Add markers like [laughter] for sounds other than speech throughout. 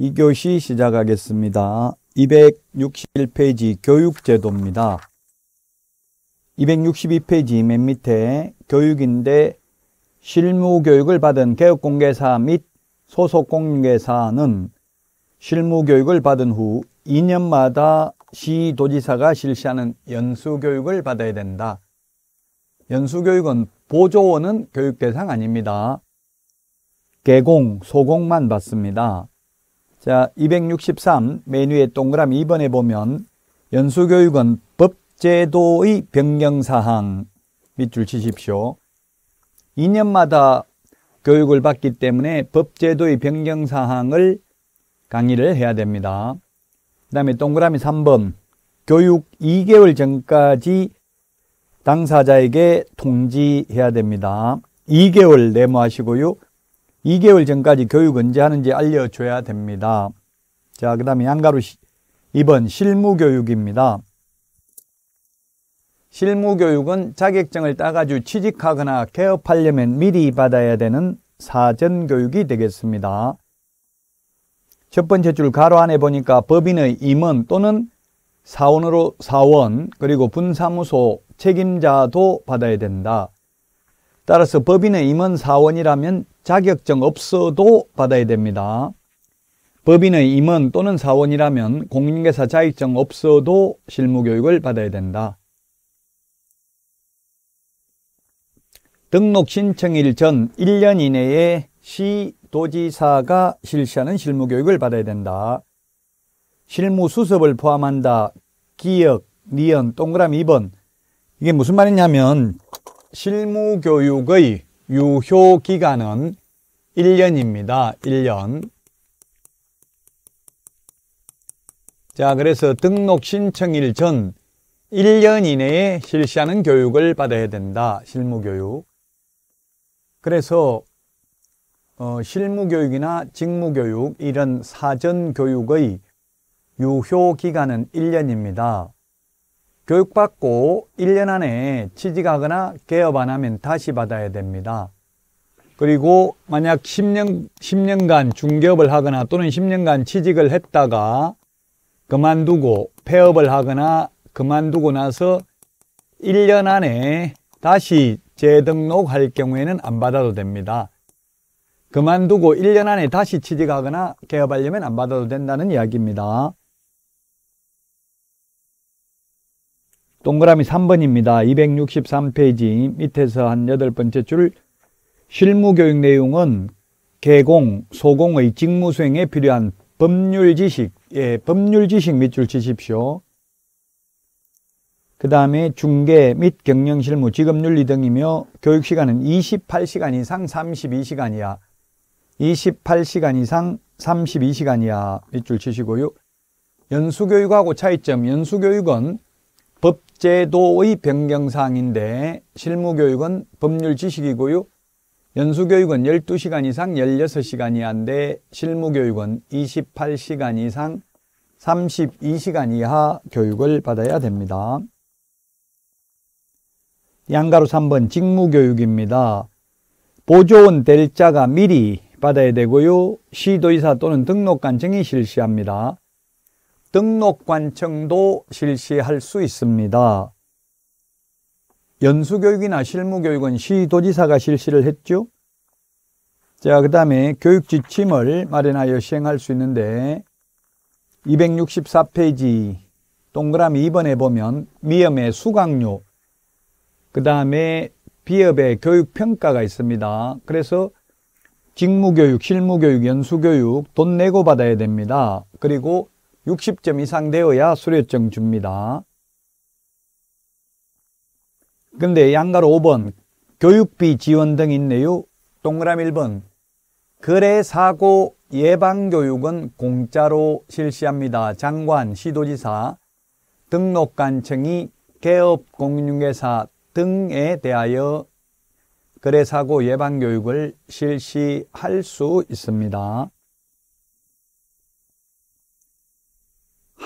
2교시 시작하겠습니다. 261페이지 교육제도입니다. 262페이지 맨 밑에 교육인데 실무교육을 받은 개업공개사 및 소속공개사는 실무교육을 받은 후 2년마다 시도지사가 실시하는 연수교육을 받아야 된다. 연수교육은 보조원은 교육 대상 아닙니다. 개공, 소공만 받습니다. 자, 263 메뉴의 동그라미 2번에 보면 연수교육은 법제도의 변경사항 밑줄 치십시오. 2년마다 교육을 받기 때문에 법제도의 변경사항을 강의를 해야 됩니다. 그 다음에 동그라미 3번 교육 2개월 전까지 당사자에게 통지해야 됩니다. 2개월 내모하시고요. 2개월 전까지 교육 언제 하는지 알려줘야 됩니다. 자, 그 다음에 양가루 2번 실무교육입니다. 실무교육은 자격증을 따가지고 취직하거나 개업하려면 미리 받아야 되는 사전교육이 되겠습니다. 첫 번째 줄 가로 안에 보니까 법인의 임원 또는 사원으로 사원 그리고 분사무소 책임자도 받아야 된다. 따라서 법인의 임원 사원이라면 자격증 없어도 받아야 됩니다. 법인의 임원 또는 사원이라면 공인중개사 자격증 없어도 실무교육을 받아야 된다. 등록 신청일 전 1년 이내에 시 도지사가 실시하는 실무교육을 받아야 된다. 실무수습을 포함한다. 기억, 니은, 동그라미 2번. 이게 무슨 말이냐면 실무교육의 유효 기간은 1년입니다. 1년. 자, 그래서 등록 신청일 전 1년 이내에 실시하는 교육을 받아야 된다. 실무교육. 그래서 어, 실무교육이나 직무교육 이런 사전교육의 유효기간은 1년입니다. 교육받고 1년 안에 취직하거나 개업 안 하면 다시 받아야 됩니다. 그리고 만약 10년, 10년간 중개업을 하거나 또는 10년간 취직을 했다가 그만두고 폐업을 하거나 그만두고 나서 1년 안에 다시 재등록할 경우에는 안 받아도 됩니다. 그만두고 1년 안에 다시 취직하거나 개업하려면 안 받아도 된다는 이야기입니다. 동그라미 3번입니다. 263페이지 밑에서 한 여덟 번째 줄 실무교육 내용은 개공, 소공의 직무 수행에 필요한 법률 지식, 예, 법률 지식 밑줄 치십시오. 그 다음에 중개 및 경영 실무, 직업 윤리 등이며 교육 시간은 28시간 이상 32시간이야. 28시간 이상 32시간이야. 밑줄 치시고요. 연수교육하고 차이점, 연수교육은 제도의 변경사항인데 실무교육은 법률 지식이고요. 연수교육은 12시간 이상 16시간 이하인데 실무교육은 28시간 이상 32시간 이하 교육을 받아야 됩니다. 양가로 3번 직무교육입니다. 보조원 될자가 미리 받아야 되고요. 시도이사 또는 등록관청이 실시합니다. 등록 관청도 실시할 수 있습니다. 연수교육이나 실무교육은 시도지사가 실시를 했죠. 자, 그 다음에 교육지침을 마련하여 시행할 수 있는데 264페이지 동그라미 2번에 보면 미염의 수강료, 그 다음에 비협의 교육평가가 있습니다. 그래서 직무교육, 실무교육, 연수교육 돈 내고 받아야 됩니다. 그리고 60점 이상 되어야 수료증 줍니다. 근데 양가로 5번 교육비 지원 등 있네요. 동그라미 1번 거래 사고 예방 교육은 공짜로 실시합니다. 장관, 시도지사, 등록관청이 개업 공인중개사 등에 대하여 거래 사고 예방 교육을 실시할 수 있습니다.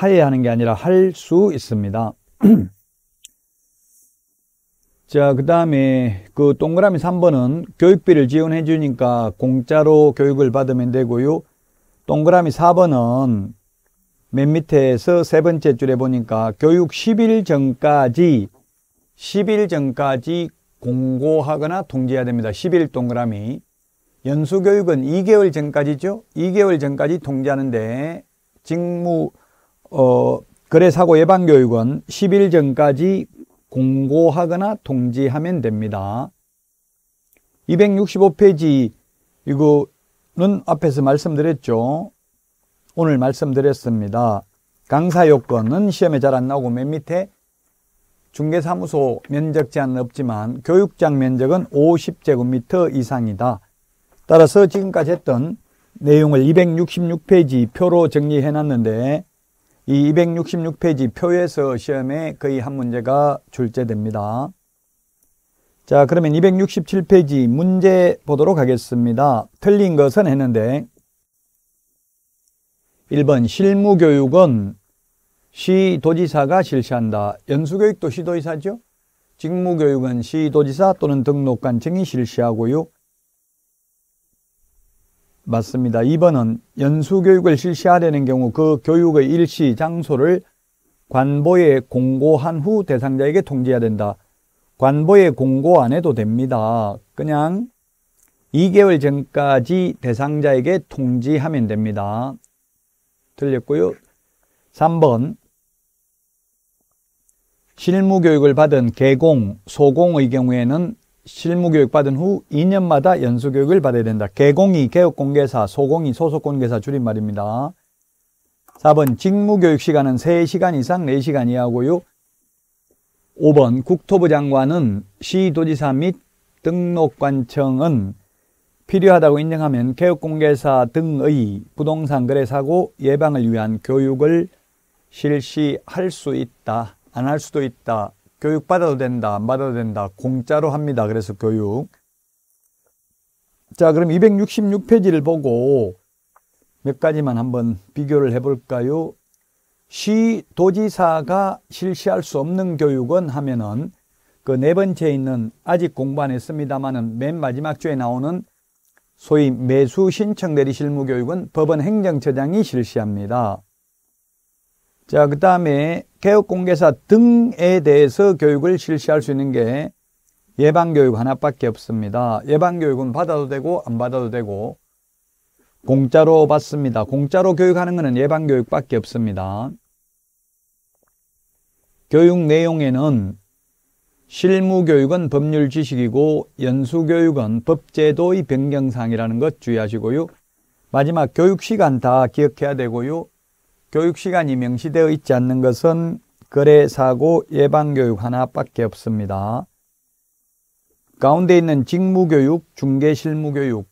하여야 하는 게 아니라 할 수 있습니다. [clears throat] 자, 그 다음에 그 동그라미 3번은 교육비를 지원해 주니까 공짜로 교육을 받으면 되고요. 동그라미 4번은 맨 밑에서 세 번째 줄에 보니까 교육 10일 전까지 10일 전까지 공고하거나 통지해야 됩니다. 10일 동그라미. 연수교육은 2개월 전까지죠. 2개월 전까지 통지하는데 직무 어, 거래사고 예방교육은 10일 전까지 공고하거나 통지하면 됩니다. 265페이지 이거는 앞에서 말씀드렸죠. 오늘 말씀드렸습니다. 강사 요건은 시험에 잘 안 나오고 맨 밑에 중개사무소 면적 제한은 없지만 교육장 면적은 50제곱미터 이상이다. 따라서 지금까지 했던 내용을 266페이지 표로 정리해 놨는데 이 266페이지 표에서 시험에 거의 한 문제가 출제됩니다. 자, 그러면 267페이지 문제 보도록 하겠습니다. 틀린 것은 했는데 1번 실무교육은 시도지사가 실시한다. 연수교육도 시도지사죠? 직무교육은 시도지사 또는 등록관청이 실시하고요. 맞습니다. 2번은 연수교육을 실시하려는 경우 그 교육의 일시 장소를 관보에 공고한 후 대상자에게 통지해야 된다. 관보에 공고 안 해도 됩니다. 그냥 2개월 전까지 대상자에게 통지하면 됩니다. 틀렸고요. 3번 실무교육을 받은 개공, 소공의 경우에는 실무교육 받은 후 2년마다 연수교육을 받아야 된다. 개공이 개업공개사, 소공이 소속공개사 줄임말입니다. 4번 직무교육 시간은 3시간 이상 4시간 이하고요. 5번 국토부 장관은 시도지사 및 등록관청은 필요하다고 인정하면 개업공개사 등의 부동산 거래 사고 예방을 위한 교육을 실시할 수 있다. 안 할 수도 있다. 교육 받아도 된다, 안 받아도 된다, 공짜로 합니다. 그래서 교육. 자, 그럼 266페이지를 보고 몇 가지만 한번 비교를 해볼까요? 시 도지사가 실시할 수 없는 교육은 하면은 그 네 번째 있는 아직 공부 안 했습니다만은 맨 마지막 주에 나오는 소위 매수 신청 대리 실무 교육은 법원 행정처장이 실시합니다. 자, 그 다음에 개혁공개사 등에 대해서 교육을 실시할 수 있는 게 예방교육 하나밖에 없습니다. 예방교육은 받아도 되고 안 받아도 되고 공짜로 받습니다. 공짜로 교육하는 것은 예방교육밖에 없습니다. 교육 내용에는 실무교육은 법률 지식이고 연수교육은 법제도의 변경사항이라는 것 주의하시고요. 마지막 교육 시간 다 기억해야 되고요. 교육 시간이 명시되어 있지 않는 것은 거래 사고 예방 교육 하나밖에 없습니다. 가운데 있는 직무 교육, 중개 실무 교육,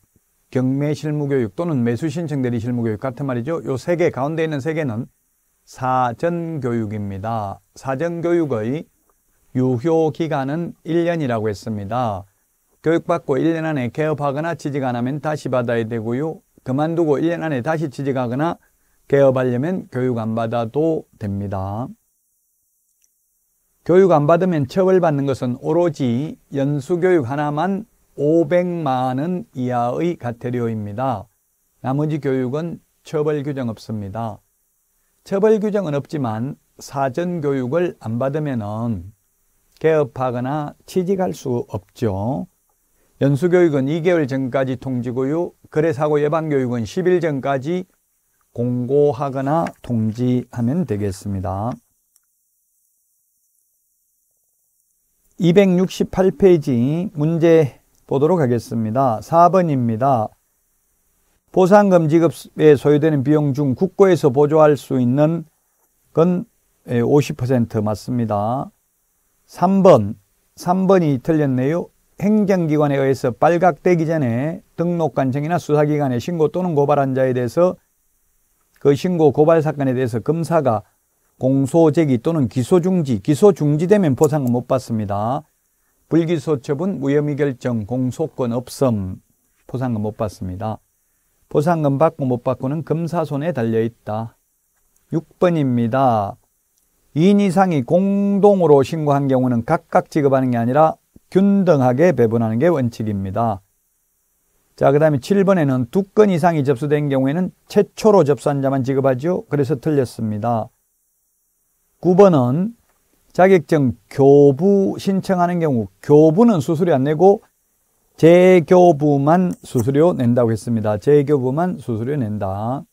경매 실무 교육 또는 매수 신청 대리 실무 교육 같은 말이죠. 요 세 개 가운데 있는 세 개는 사전 교육입니다. 사전 교육의 유효 기간은 1년이라고 했습니다. 교육받고 1년 안에 개업하거나 취직 안 하면 다시 받아야 되고요. 그만두고 1년 안에 다시 취직하거나 개업하려면 교육 안 받아도 됩니다. 교육 안 받으면 처벌받는 것은 오로지 연수교육 하나만 500만원 이하의 가태료입니다. 나머지 교육은 처벌 규정 없습니다. 처벌 규정은 없지만 사전 교육을 안 받으면은 개업하거나 취직할 수 없죠. 연수교육은 2개월 전까지 통지고요. 거래사고 예방교육은 10일 전까지 공고하거나 통지하면 되겠습니다. 268페이지 문제 보도록 하겠습니다. 4번입니다. 보상금 지급에 소요되는 비용 중 국고에서 보조할 수 있는 건 50% 예, 맞습니다. 3번, 3번이 틀렸네요. 행정기관에 의해서 빨각되기 전에 등록관청이나 수사기관에 신고 또는 고발한 자에 대해서 그 신고 고발 사건에 대해서 검사가 공소 제기 또는 기소 중지, 기소 중지되면 보상은 못 받습니다. 불기소 처분, 무혐의 결정, 공소권 없음, 보상금 못 받습니다. 보상금 받고 못 받고는 검사 손에 달려 있다. 6번입니다. 2인 이상이 공동으로 신고한 경우는 각각 지급하는 게 아니라 균등하게 배분하는 게 원칙입니다. 자, 그 다음에 7번에는 두 건 이상이 접수된 경우에는 최초로 접수한 자만 지급하죠. 그래서 틀렸습니다. 9번은 자격증 교부 신청하는 경우 교부는 수수료 안 내고 재교부만 수수료 낸다고 했습니다. 재교부만 수수료 낸다.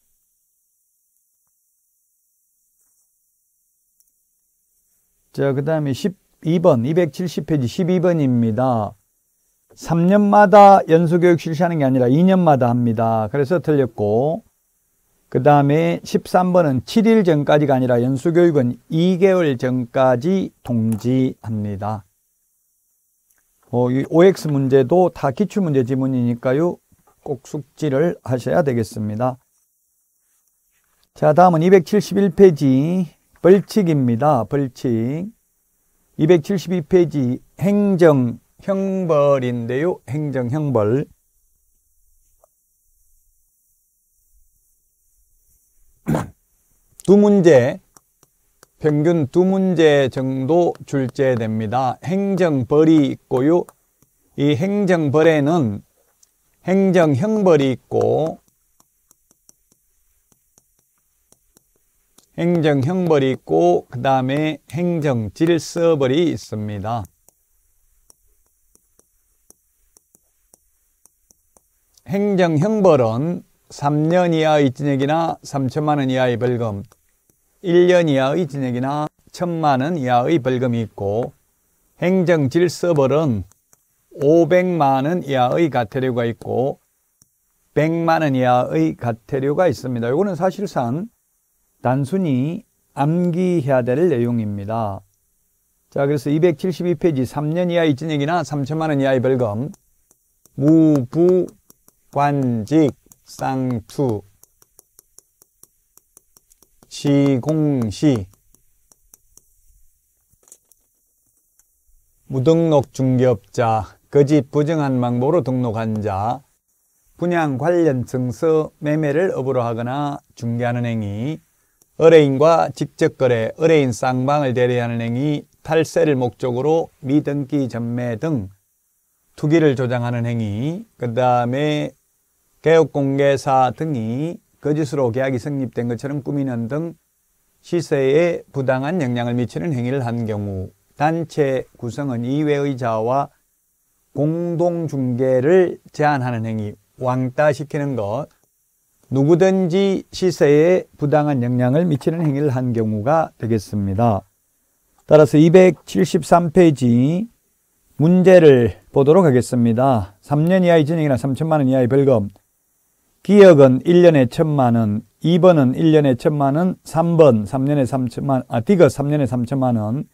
자, 그 다음에 12번, 270페이지 12번입니다. 3년마다 연수교육 실시하는 게 아니라 2년마다 합니다. 그래서 틀렸고 그 다음에 13번은 7일 전까지가 아니라 연수교육은 2개월 전까지 동지합니다. 어, 이 OX 문제도 다 기출문제 지문이니까요. 꼭 숙지를 하셔야 되겠습니다. 자, 다음은 271페이지 벌칙입니다. 벌칙. 272페이지 행정 형벌인데요. 행정 형벌. [clears throat] 두 문제 평균 두 문제 정도 출제됩니다. 행정벌이 있고요. 이 행정벌에는 행정형벌이 있고 행정형벌이 있고 그 다음에 행정질서벌이 있습니다. 행정 형벌은 3년 이하의 징역이나 3천만 원 이하의 벌금, 1년 이하의 징역이나 1천만 원 이하의 벌금이 있고 행정 질서벌은 500만 원 이하의 과태료가 있고 100만 원 이하의 과태료가 있습니다. 이거는 사실상 단순히 암기해야 될 내용입니다. 자, 그래서 272페이지 3년 이하의 징역이나 3천만 원 이하의 벌금 무부 관직 쌍투 시공시 무등록 중개업자 거짓 부정한 망보로 등록한 자 분양 관련 증서 매매를 업으로 하거나 중개하는 행위 의뢰인과 직접거래, 의뢰인 쌍방을 대리하는 행위, 탈세를 목적으로 미등기 전매 등 투기를 조장하는 행위, 그 다음에 개업공개사 등이 거짓으로 계약이 성립된 것처럼 꾸미는 등 시세에 부당한 영향을 미치는 행위를 한 경우 단체 구성원 이외의 자와 공동중개를 제한하는 행위, 왕따시키는 것, 누구든지 시세에 부당한 영향을 미치는 행위를 한 경우가 되겠습니다. 따라서 273페이지 문제를 보도록 하겠습니다. 3년 이하의 징역이나 3천만 원 이하의 벌금. 기억은 1년에 1천만 원, 2번은 1년에 1천만 원, 3번 3년에 3천만 아, 디귿 3년에 3천만 원.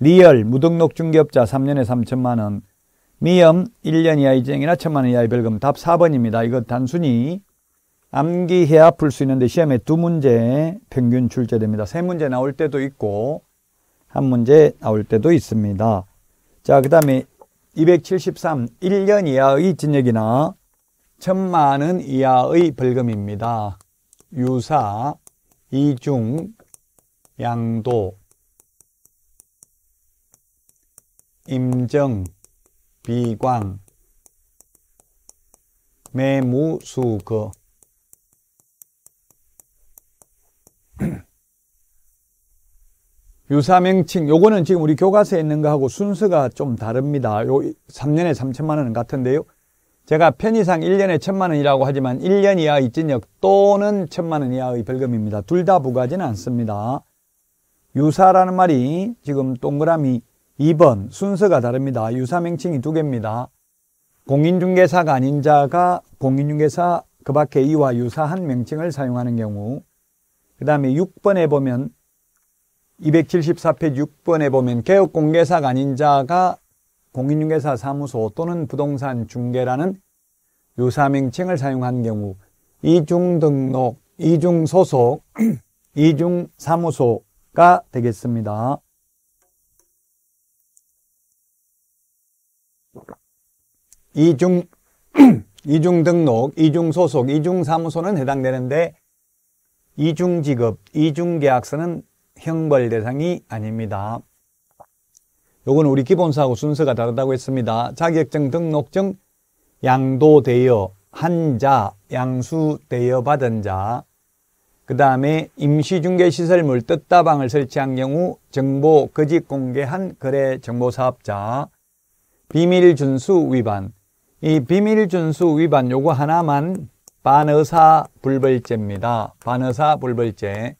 리얼 무등록 중개업자 3년에 3천만 원. 미염 1년 이하의 징역이나 1천만 원 이하의 벌금. 답 4번입니다. 이거 단순히 암기해야 풀 수 있는데 시험에 두 문제 평균 출제됩니다. 세 문제 나올 때도 있고 한 문제 나올 때도 있습니다. 자, 그 다음에 273. 1년 이하의 징역이나 천만 원 이하의 벌금입니다. 유사, 이중, 양도, 임정, 비광, 매무수거 유사명칭 요거는 지금 우리 교과서에 있는 거하고 순서가 좀 다릅니다. 요 3년에 3천만 원 같은데요. 제가 편의상 1년에 천만 원이라고 하지만 1년 이하의 징역 또는 천만원 이하의 벌금입니다. 둘 다 부과하지는 않습니다. 유사라는 말이 지금 동그라미 2번 순서가 다릅니다. 유사명칭이 두 개입니다. 공인중개사가 아닌 자가 공인중개사 그 밖에 이와 유사한 명칭을 사용하는 경우 그 다음에 6번에 보면 274페이지 6번에 보면 개업공개사가 아닌 자가 공인중개사 사무소 또는 부동산 중개라는 유사명칭을 사용한 경우 이중등록, 이중소속, [clears throat] 이중사무소가 되겠습니다. 이중, [clears throat] 이중등록, 이중소속, 이중사무소는 해당되는데 이중직업, 이중계약서는 형벌 대상이 아닙니다. 요건 우리 기본서하고 순서가 다르다고 했습니다. 자격증 등록증 양도대여 한자 양수대여 받은 자그 다음에 임시중개시설물 뜻다방을 설치한 경우 정보 거짓 공개한 거래 정보사업자 비밀준수 위반 이 비밀준수 위반 요거 하나만 반의사 불벌죄입니다. 반의사 불벌죄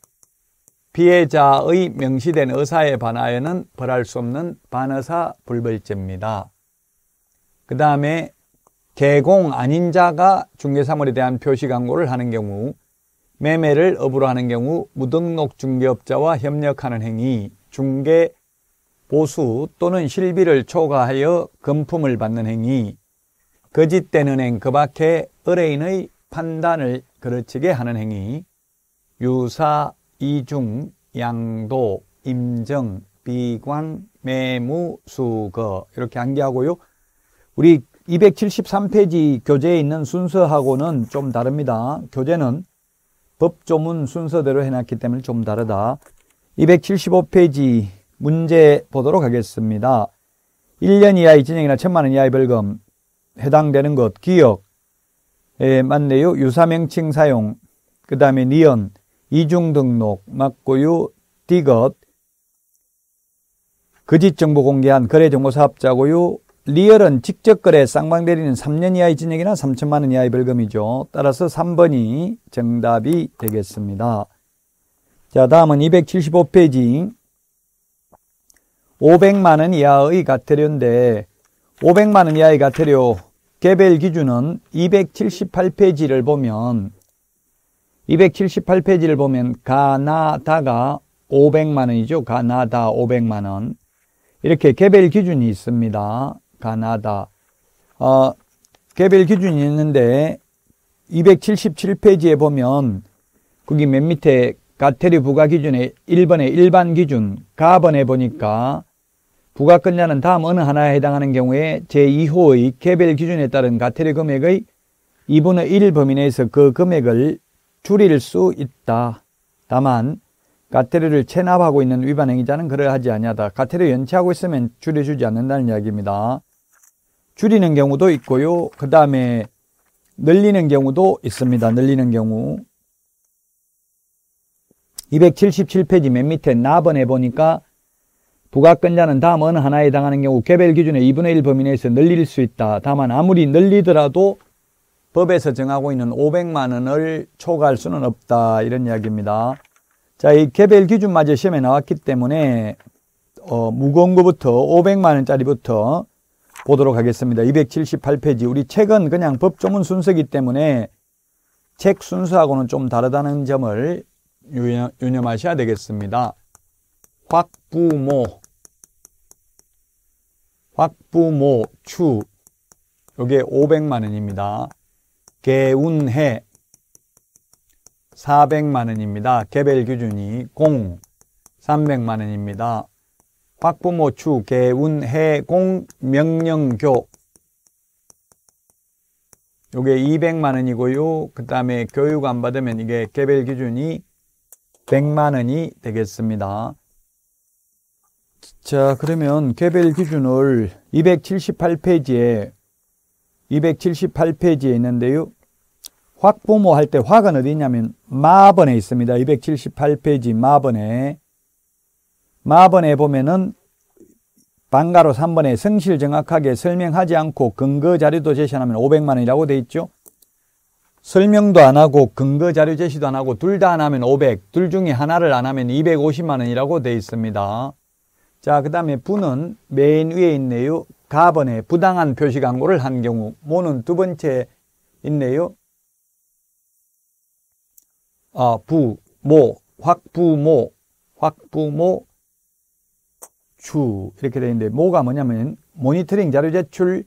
피해자의 명시된 의사에 반하여는 벌할 수 없는 반의사 불벌죄입니다. 그 다음에 개공 아닌 자가 중개사물에 대한 표시 광고를 하는 경우 매매를 업으로 하는 경우 무등록 중개업자와 협력하는 행위 중개 보수 또는 실비를 초과하여 금품을 받는 행위 거짓된 은행 그 밖에 의뢰인의 판단을 그르치게 하는 행위 유사 이중, 양도, 임정, 비관, 매무, 수거 이렇게 암기하고요. 우리 273페이지 교재에 있는 순서하고는 좀 다릅니다. 교재는 법조문 순서대로 해놨기 때문에 좀 다르다. 275페이지 문제 보도록 하겠습니다. 1년 이하의 진행이나 천만 원 이하의 벌금 해당되는 것 기억 예, 맞네요. 유사명칭 사용 그 다음에 니언 이중등록, 막고유, 디귿, 거짓정보 그 공개한 거래정보 사업자고요. 리얼은 직접 거래 쌍방대리는 3년 이하의 징역이나 3천만 원 이하의 벌금이죠. 따라서 3번이 정답이 되겠습니다. 자, 다음은 275페이지. 500만 원 이하의 가태료인데 500만 원 이하의 가태료 개별 기준은 278페이지를 보면 278페이지를 보면 가나다가 500만 원이죠. 가나다 500만 원. 이렇게 개별 기준이 있습니다. 가나다. 어, 개별 기준이 있는데 277페이지에 보면 거기 맨 밑에 가테리 부과 기준에 1번에 일반 기준 가번에 보니까 부가 권자는 다음 어느 하나에 해당하는 경우에 제2호의 개별 기준에 따른 가테리 금액의 2분의 1 범위 내에서 그 금액을 줄일 수 있다. 다만 가테르를 체납하고 있는 위반 행위자는 그러하지 아니하다. 가테르 연체하고 있으면 줄여주지 않는다는 이야기입니다. 줄이는 경우도 있고요. 그 다음에 늘리는 경우도 있습니다. 늘리는 경우 277페이지 맨 밑에 나번에 보니까 부가권자는 다음 어느 하나에 해당하는 경우 개별 기준의 2분의 1 범위 내에서 늘릴 수 있다. 다만 아무리 늘리더라도 법에서 정하고 있는 500만 원을 초과할 수는 없다 이런 이야기입니다. 자, 이 개별 기준마저 시험에 나왔기 때문에 어, 무거운 거부터 500만 원짜리부터 보도록 하겠습니다. 278페이지 우리 책은 그냥 법조문 순서기 때문에 책 순서하고는 좀 다르다는 점을 유념, 유념하셔야 되겠습니다. 확부모 확부모 추 요게 500만 원입니다. 개운해 400만 원입니다. 개별 기준이 공 300만 원입니다. 박부모 추 개운해 공 명령교 요게 200만 원이고요. 그 다음에 교육 안 받으면 이게 개별 기준이 100만 원이 되겠습니다. 자 그러면 개별 기준을 278페이지에 278페이지에 있는데요. 확보모 할 때 확은 어디 있냐면 마번에 있습니다. 278페이지 마번에 마번에 보면은 반가로 3번에 성실 정확하게 설명하지 않고 근거 자료도 제시하면 500만 원이라고 되어 있죠. 설명도 안 하고 근거 자료 제시도 안 하고 둘 다 안 하면 500, 둘 중에 하나를 안 하면 250만 원이라고 되어 있습니다. 자, 그 다음에 분은 맨 위에 있네요. 가번에 부당한 표시 광고를 한 경우 모는 두 번째 있네요. 아, 부, 모, 확부모, 확부모, 주 이렇게 되어 있는데 모가 뭐냐면 모니터링 자료 제출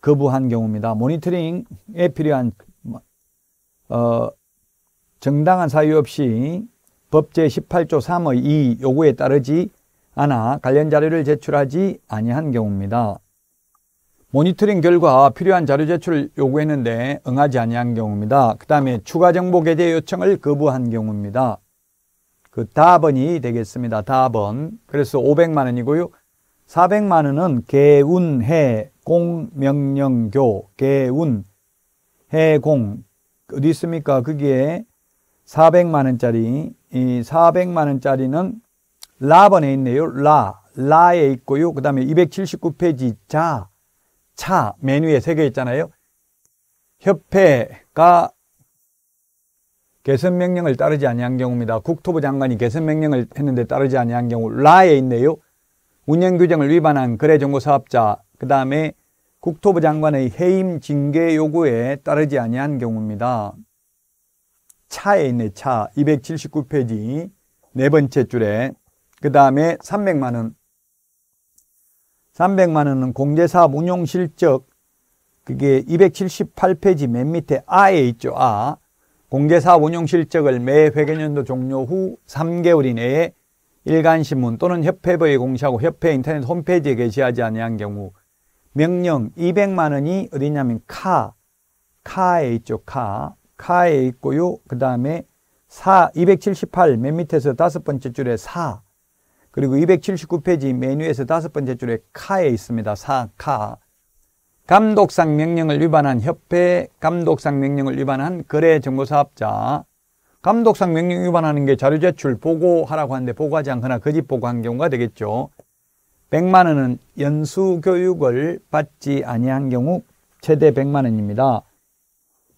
거부한 경우입니다. 모니터링에 필요한 어, 정당한 사유 없이 법제 18조 3의 2 요구에 따르지 아나 관련 자료를 제출하지 아니한 경우입니다. 모니터링 결과 필요한 자료 제출을 요구했는데 응하지 아니한 경우입니다. 그 다음에 추가 정보 게재 요청을 거부한 경우입니다. 그답은이 되겠습니다. 답은. 그래서 500만 원이고요. 400만 원은 개운해 공명령교 개운 해공 어디 있습니까? 거기에 400만 원짜리 이 400만 원짜리는 라번에 있네요. 라, 라에 있고요. 그 다음에 279페이지 자, 차 메뉴에 새겨 있잖아요. 협회가 개선 명령을 따르지 아니한 경우입니다. 국토부 장관이 개선 명령을 했는데 따르지 아니한 경우 라에 있네요. 운영 규정을 위반한 거래 정보 사업자 그다음에 국토부 장관의 해임 징계 요구에 따르지 아니한 경우입니다. 차에 있네 차 279페이지 네 번째 줄에 그 다음에 300만 원. 300만 원은 공제사업 운용 실적 그게 278페이지 맨 밑에 아에 있죠. 아. 공제사업 운용 실적을 매회계년도 종료 후 3개월 이내에 일간신문 또는 협회부에 공시하고 협회 인터넷 홈페이지에 게시하지 아니한 경우 명령 200만 원이 어디냐면 카 카에 있죠. 카. 카에 있고요. 그다음에 4 278 맨 밑에서 다섯 번째 줄에 4 그리고 279페이지 메뉴에서 다섯 번째 줄에 카에 있습니다. 사카. 감독상 명령을 위반한 협회, 감독상 명령을 위반한 거래정보사업자, 감독상 명령 위반하는 게 자료 제출 보고하라고 하는데 보고하지 않거나 거짓 보고한 경우가 되겠죠. 100만 원은 연수 교육을 받지 아니한 경우 최대 100만 원입니다.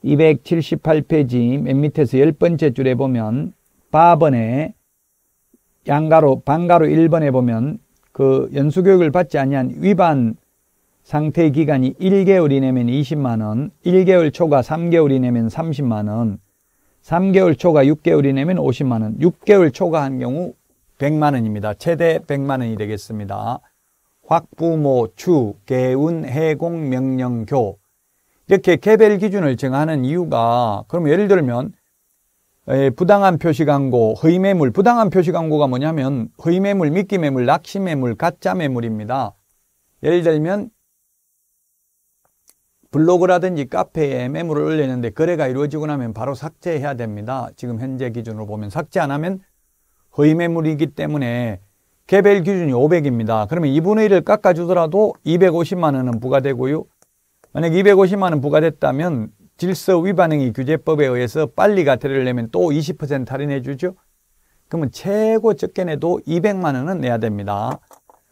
278페이지 맨 밑에서 10번째 줄에 보면 바번에 양가로 반가로 1번에 보면 그 연수교육을 받지 아니한 위반 상태 기간이 1개월 이내면 20만 원, 1개월 초과 3개월 이내면 30만 원, 3개월 초과 6개월 이내면 50만 원, 6개월 초과한 경우 100만 원입니다. 최대 100만 원이 되겠습니다. 확부모, 추, 개운, 해공, 명령교 이렇게 개별 기준을 정하는 이유가 그럼 예를 들면 부당한 표시 광고, 허위 매물, 부당한 표시 광고가 뭐냐면 허위 매물, 미끼 매물, 낚시 매물, 가짜 매물입니다. 예를 들면 블로그라든지 카페에 매물을 올렸는데 거래가 이루어지고 나면 바로 삭제해야 됩니다. 지금 현재 기준으로 보면 삭제 안 하면 허위 매물이기 때문에 개별 기준이 500입니다. 그러면 2분의 1을 깎아주더라도 250만 원은 부과되고요. 만약 250만 원 부과됐다면 질서 위반행위 규제법에 의해서 빨리 과태료를 내면 또 20% 할인해 주죠. 그러면 최고 적게 내도 200만 원은 내야 됩니다.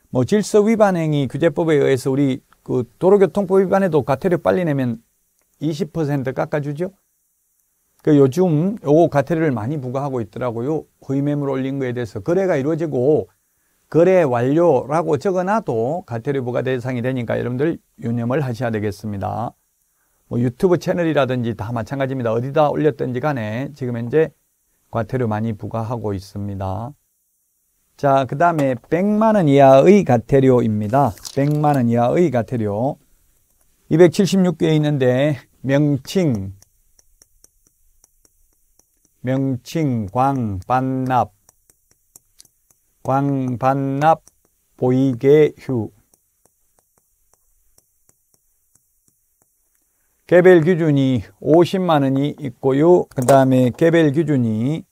뭐 질서 위반행위 규제법에 의해서 우리 그 도로교통법 위반해도 과태료 빨리 내면 20% 깎아주죠. 그 요즘 요거 과태료를 많이 부과하고 있더라고요. 허위매물 올린 거에 대해서 거래가 이루어지고 거래 완료라고 적어놔도 과태료 부과 대상이 되니까 여러분들 유념을 하셔야 되겠습니다. 뭐 유튜브 채널이라든지 다 마찬가지입니다. 어디다 올렸든지 간에 지금 현재 과태료 많이 부과하고 있습니다. 자, 그 다음에 100만원 이하의 과태료입니다. 100만원 이하의 과태료. 2 7 6개 있는데 명칭, 명칭, 광, 반납, 광, 반납, 보이게 휴. 개별 기준이 50만 원이 있고요. 그 다음에 개별 기준이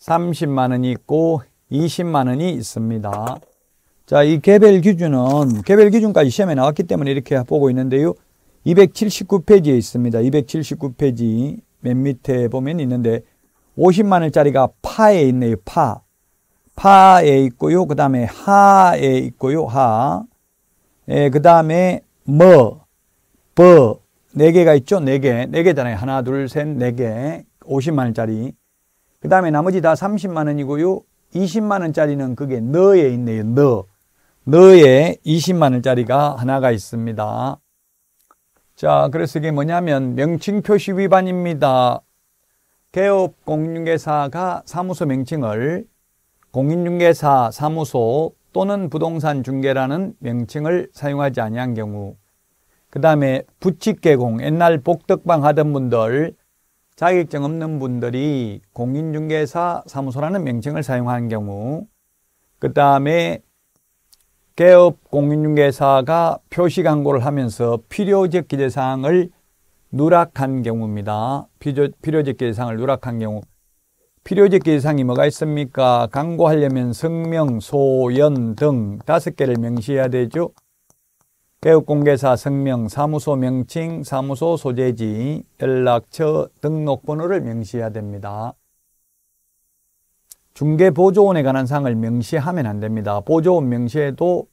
30만 원이 있고 20만 원이 있습니다. 자, 이 개별 기준은 개별 기준까지 시험에 나왔기 때문에 이렇게 보고 있는데요. 279페이지에 있습니다. 279페이지 맨 밑에 보면 있는데 50만 원짜리가 파에 있네요. 파. 파에 있고요. 그 다음에 하에 있고요. 하. 예, 그 다음에 머, 버, 네 개가 있죠? 네 개. 4개. 네 개잖아요. 하나, 둘, 셋, 네 개. 50만 원짜리. 그 다음에 나머지 다 30만 원이고요. 20만 원짜리는 그게 너에 있네요. 너. 너에 20만 원짜리가 하나가 있습니다. 자, 그래서 이게 뭐냐면 명칭 표시 위반입니다. 개업 공인중개사가 사무소 명칭을 공인중개사 사무소 또는 부동산 중개라는 명칭을 사용하지 아니한 경우 그 다음에 부칙개공 옛날 복덕방 하던 분들 자격증 없는 분들이 공인중개사 사무소라는 명칭을 사용하는 경우 그 다음에 개업 공인중개사가 표시 광고를 하면서 필요적 기재사항을 누락한 경우입니다. 필요, 필요적 기재사항을 누락한 경우 필요적 기재사항이 뭐가 있습니까? 광고하려면 성명, 소연 등 다섯 개를 명시해야 되죠. 교육공개사 성명, 사무소 명칭, 사무소 소재지, 연락처, 등록번호를 명시해야 됩니다. 중개보조원에 관한 사항을 명시하면 안 됩니다. 보조원 명시해도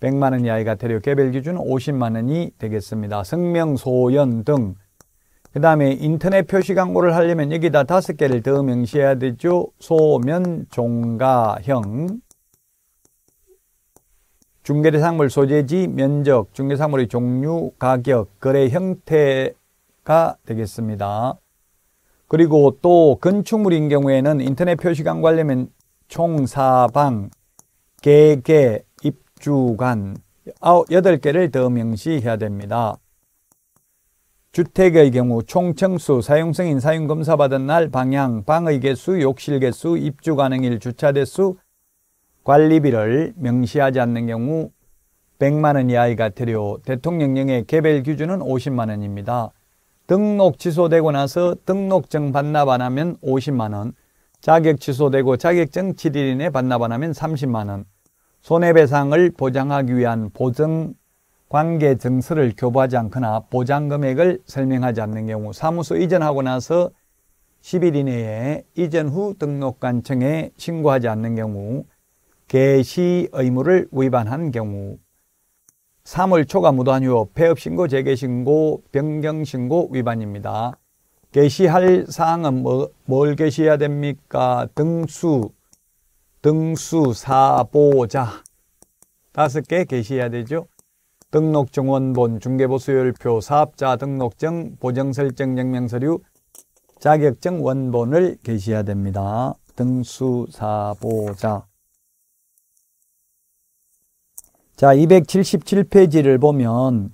100만 원 이하가 의태료 개별 기준 50만 원이 되겠습니다. 성명, 소연 등. 그 다음에 인터넷 표시 광고를 하려면 여기다 다섯 개를 더 명시해야 되죠. 소면, 종가형. 중개대상물 소재지, 면적, 중개상물의 종류, 가격, 거래 형태가 되겠습니다. 그리고 또 건축물인 경우에는 인터넷 표시관 관련면 총사방, 개개, 입주관, 8 개를더 명시해야 됩니다. 주택의 경우 총청수, 사용승인, 사용검사받은 날, 방향, 방의 개수, 욕실 개수, 입주 가능일, 주차 대수, 관리비를 명시하지 않는 경우 100만 원 이하이가 되려 대통령령의 개별 기준은 50만 원입니다. 등록 취소되고 나서 등록증 반납 안 하면 50만 원, 자격 취소되고 자격증 7일 이내 반납 안 하면 30만 원, 손해배상을 보장하기 위한 보증 관계 증서를 교부하지 않거나 보장 금액을 설명하지 않는 경우 사무소 이전하고 나서 10일 이내에 이전 후 등록관청에 신고하지 않는 경우 개시 의무를 위반한 경우 3월 초과 무단휴업, 도 폐업신고, 재개신고, 변경신고 위반입니다. 개시할 사항은 뭐, 뭘개시해야 됩니까? 등수, 등수, 사보자 다섯 개 게시해야 되죠. 등록증원본, 중개보수열표, 사업자 등록증, 보정설정 영명서류, 자격증 원본을 게시해야 됩니다. 등수, 사보자 자, 277페이지를 보면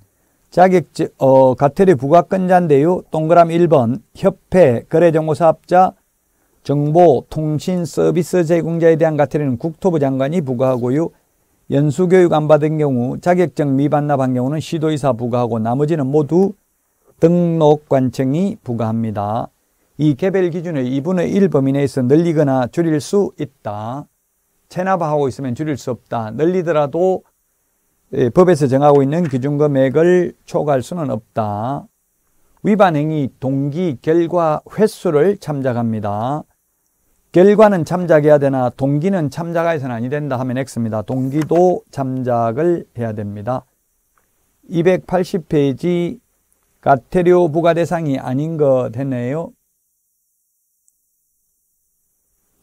자격증, 어, 가태리 부과권자인데요. 동그라미 1번 협회, 거래정보사업자, 정보, 통신, 서비스 제공자에 대한 가태리는 국토부 장관이 부과하고요. 연수교육 안 받은 경우 자격증 미반 납한 경우는 시도이사 부과하고 나머지는 모두 등록관청이 부과합니다. 이 개별 기준을 2분의 1 범위 내에서 늘리거나 줄일 수 있다. 체납하고 있으면 줄일 수 없다. 늘리더라도 예, 법에서 정하고 있는 기준 금액을 초과할 수는 없다. 위반 행위 동기 결과 횟수를 참작합니다. 결과는 참작해야 되나 동기는 참작해서는 아니 된다 하면 X입니다. 동기도 참작을 해야 됩니다. 280페이지 가테료 부과 대상이 아닌 것 했네요.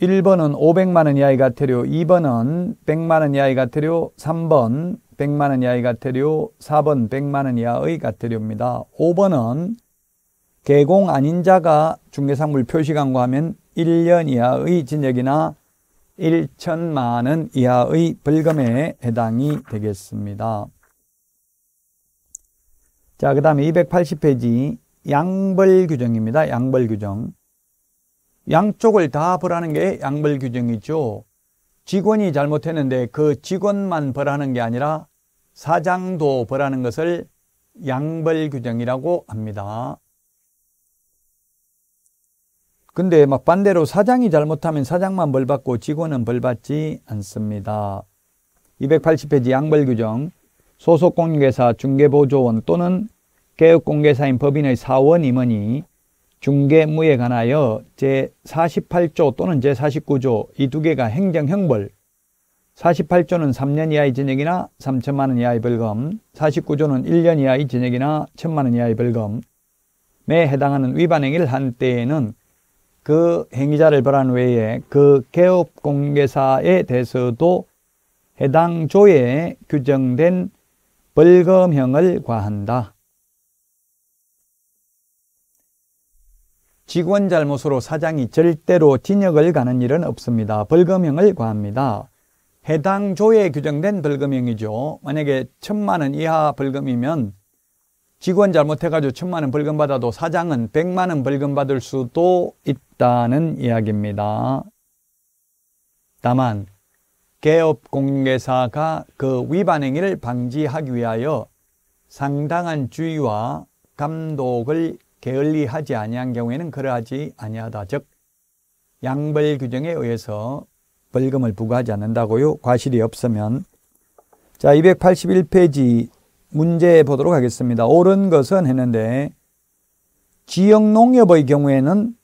1번은 500만 원 이하의 가테료, 2번은 100만 원 이하의 가테료, 3번 100만 원 이하의 과태료 4번 100만 원 이하의 과태료입니다 5번은 개공 아닌 자가 중개상물 표시광고 하면 1년 이하의 진역이나 1천만 원 이하의 벌금에 해당이 되겠습니다. 자, 그 다음에 280페이지 양벌 규정입니다. 양벌 규정. 양쪽을 다 벌하는 게 양벌 규정이죠. 직원이 잘못했는데 그 직원만 벌하는 게 아니라 사장도 벌하는 것을 양벌 규정이라고 합니다. 근데 막 반대로 사장이 잘못하면 사장만 벌 받고 직원은 벌 받지 않습니다. 280페이지 양벌 규정 소속 공개사 중개보조원 또는 개업공개사인 법인의 사원 임원이 중개무에 관하여 제48조 또는 제49조 이 두 개가 행정형벌 48조는 3년 이하의 징역이나 3천만 원 이하의 벌금, 49조는 1년 이하의 징역이나 1천만 원 이하의 벌금, 에 해당하는 위반 행위를 한 때에는 그 행위자를 벌한 외에 그 개업 공개사에 대해서도 해당 조에 규정된 벌금형을 과한다. 직원 잘못으로 사장이 절대로 징역을 가는 일은 없습니다. 벌금형을 과합니다. 해당 조에 규정된 벌금형이죠. 만약에 천만 원 이하 벌금이면 직원 잘못해가지고 천만 원 벌금 받아도 사장은 백만 원 벌금 받을 수도 있다는 이야기입니다. 다만 개업 공개사가그 위반 행위를 방지하기 위하여 상당한 주의와 감독을 게을리하지 아니한 경우에는 그러하지 아니하다 즉 양벌 규정에 의해서 벌금을 부과하지 않는다고요. 과실이 없으면. 자, 281페이지 문제 보도록 하겠습니다. 옳은 것은 했는데 지역 농협의 경우에는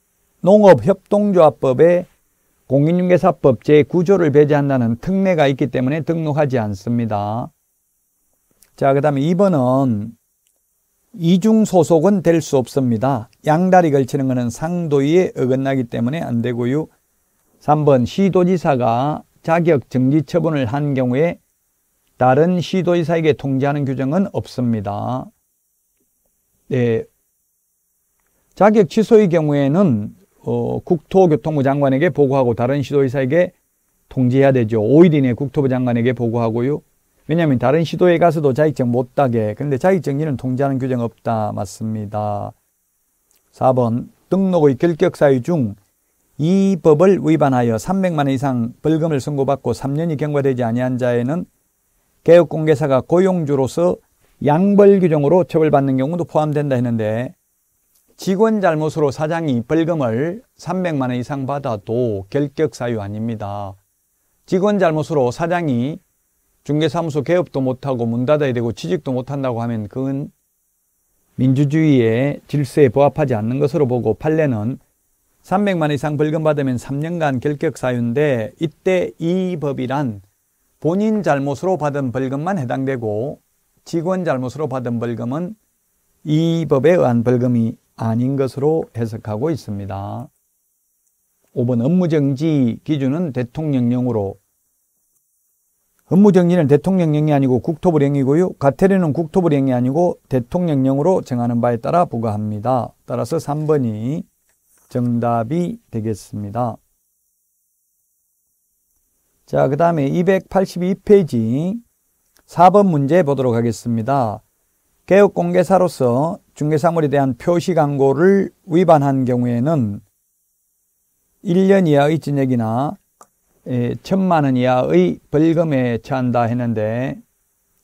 농업협동조합법에 공인중개사법 제9조를 배제한다는 특례가 있기 때문에 등록하지 않습니다. 자, 그 다음에 2번은 이중소속은 될 수 없습니다. 양다리 걸치는 것은 상도의에 어긋나기 때문에 안 되고요. 3번 시도지사가 자격 정지 처분을 한 경우에 다른 시도지사에게 통지하는 규정은 없습니다. 네. 자격 취소의 경우에는 어, 국토교통부 장관에게 보고하고 다른 시도지사에게 통지해야 되죠. 5일 이내 국토부 장관에게 보고하고요. 왜냐하면 다른 시도에 가서도 자격증 못 따게. 그런데 자격증기는 통지하는 규정 없다. 맞습니다. 4번 등록의 결격사유 중이 법을 위반하여 300만 원 이상 벌금을 선고받고 3년이 경과되지 아니한 자에는 개업공개사가 고용주로서 양벌 규정으로 처벌받는 경우도 포함된다 했는데 직원 잘못으로 사장이 벌금을 300만 원 이상 받아도 결격 사유 아닙니다. 직원 잘못으로 사장이 중개사무소 개업도 못하고 문 닫아야 되고 취직도 못한다고 하면 그건 민주주의의 질서에 부합하지 않는 것으로 보고 판례는 300만 이상 벌금 받으면 3년간 결격 사유인데 이때 이 법이란 본인 잘못으로 받은 벌금만 해당되고 직원 잘못으로 받은 벌금은 이 법에 의한 벌금이 아닌 것으로 해석하고 있습니다. 5번 업무정지 기준은 대통령령으로 업무정지는 대통령령이 아니고 국토부령이고요. 과태료는 국토부령이 아니고 대통령령으로 정하는 바에 따라 부과합니다. 따라서 3번이 정답이 되겠습니다. 자, 그 다음에 282페이지 4번 문제 보도록 하겠습니다. 개업공개사로서 중개사물에 대한 표시 광고를 위반한 경우에는 1년 이하의 징역이나 예, 천만 원 이하의 벌금에 처한다 했는데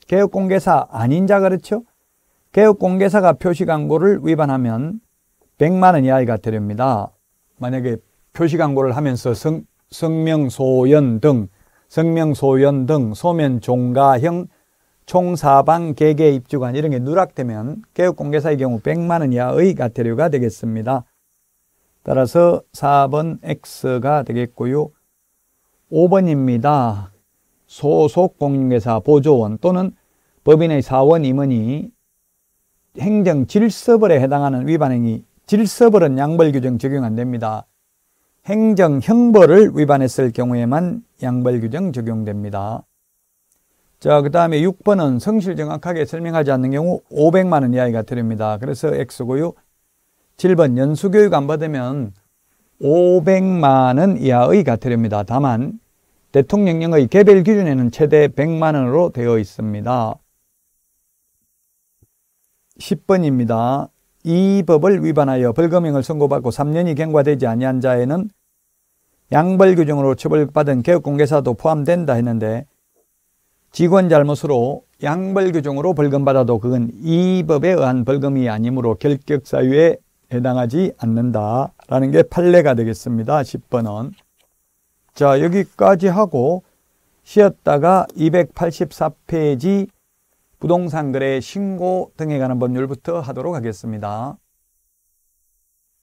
개업공개사 아닌 자 그렇죠? 개업공개사가 표시 광고를 위반하면 100만 원이하의과태료입니다 만약에 표시 광고를 하면서 성, 성명소연 등 성명소연 등 소면 종가형 총사방 개개 입주관 이런 게 누락되면 개업공개사의 경우 100만 원 이하의 과태료가 되겠습니다. 따라서 4번 X가 되겠고요. 5번입니다. 소속 공인회사 보조원 또는 법인의 사원 임원이 행정 질서벌에 해당하는 위반행위 질서벌은 양벌 규정 적용 안 됩니다. 행정 형벌을 위반했을 경우에만 양벌 규정 적용됩니다. 자, 그 다음에 6번은 성실 정확하게 설명하지 않는 경우 500만 원 이하가 의 드립니다. 그래서 X고요. 7번 연수 교육 안 받으면 500만 원 이하의가 드립니다. 다만 대통령령의 개별 기준에는 최대 100만 원으로 되어 있습니다. 10번입니다. 이 법을 위반하여 벌금형을 선고받고 3년이 경과되지 아니한 자에는 양벌 규정으로 처벌받은 개업공개사도 포함된다 했는데 직원 잘못으로 양벌 규정으로 벌금받아도 그건 이 법에 의한 벌금이 아니므로 결격 사유에 해당하지 않는다라는 게 판례가 되겠습니다. 10번은 자 여기까지 하고 쉬었다가 284페이지 부동산거래 신고 등에 관한 법률부터 하도록 하겠습니다.